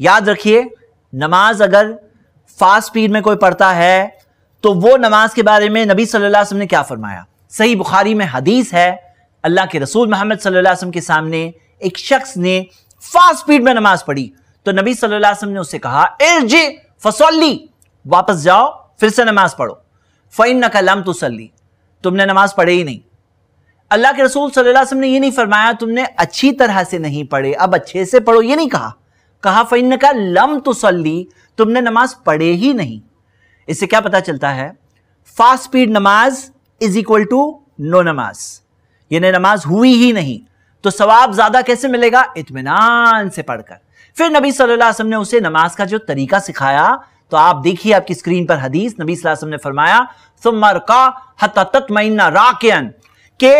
याद रखिए नमाज अगर फास्ट स्पीड में कोई पढ़ता है तो वो नमाज के बारे में नबी सल्लल्लाहु अलैहि वसल्लम ने क्या फरमाया सही बुखारी में हदीस है अल्लाह के रसूल मोहम्मद सल्लल्लाहु अलैहि वसल्लम के सामने एक शख्स ने फास्ट स्पीड में नमाज पढ़ी तो नबी सल्लल्लाहु अलैहि वसल्लम ने उससे कहा इर्ज फसौली वापस जाओ फिर से नमाज पढ़ो फ़ैन न कलम तुसली तुमने नमाज पढ़े ही नहीं अल्लाह के रसूल सल्लल्लाहु अलैहि वसल्लम ने ये नहीं फरमाया तुमने अच्छी तरह से नहीं पढ़े अब अच्छे से पढ़ो ये नहीं कहा कहा फिन का लम तुसली तुमने नमाज पढ़े ही नहीं इससे क्या पता चलता है फास्ट स्पीड नमाज इज इक्वल टू नो नमाज यानी नमाज हुई ही नहीं तो सवाब ज़्यादा कैसे मिलेगा इतमान से पढ़कर फिर नबी सल्लल्लाहु अलैहि वसल्लम ने उसे नमाज का जो तरीका सिखाया तो आप देखिए आपकी स्क्रीन पर हदीस नबी वसल्लम ने फरमाया सुमर का हतमैना राकियन के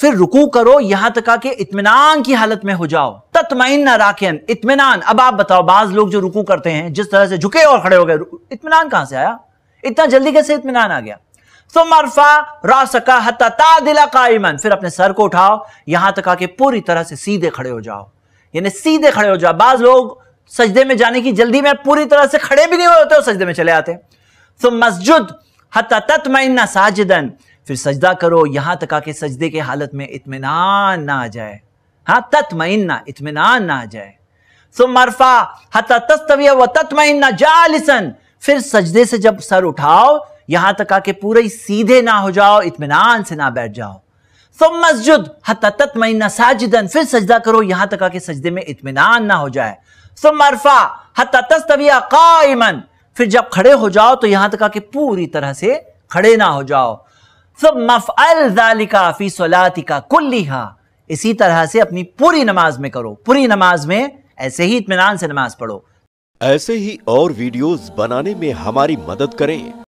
फिर रुकू करो यहां तक आके इतमान की हालत में हो जाओ ना राखियन इतमान अब आप बताओ बाज लोग जो रुकू करते हैं जिस तरह से झुके और खड़े हो गए इतमान कहां से आया इतना जल्दी कैसे इतमान आ गया मरफा रासका हता दिला कायमन फिर अपने सर को उठाओ यहां तक आके पूरी तरह से सीधे खड़े हो जाओ यानी सीधे खड़े हो जाओ बाज लोग सजदे में जाने की जल्दी में पूरी तरह से खड़े भी नहीं होते हो सजदे में चले आते तो मस्जिद हता ना साजिदन फिर सजदा करो यहां तक आके सजदे के हालत में इतमान ना आ जाए हाँ तत्मना इतमान ना आ जाए सुमरफा हता तस्तविया व तत्मिन जालिसन फिर सजदे से जब सर उठाओ यहां तक आके पूरे सीधे ना हो जाओ इतमान से ना बैठ जाओ तुम मस्जिद हता तत्मिन साजिदन फिर सजदा करो यहां तक आके सजदे में इतमान ना हो जाए सुम मरफा हता तस्तविया कायमन फिर जब खड़े हो जाओ तो यहां तक आके पूरी तरह से खड़े ना हो जाओ सब मफ़ल जालिका फ़ी इसी तरह से अपनी पूरी नमाज में करो पूरी नमाज में ऐसे ही इतमान से नमाज पढ़ो ऐसे ही और वीडियोस बनाने में हमारी मदद करें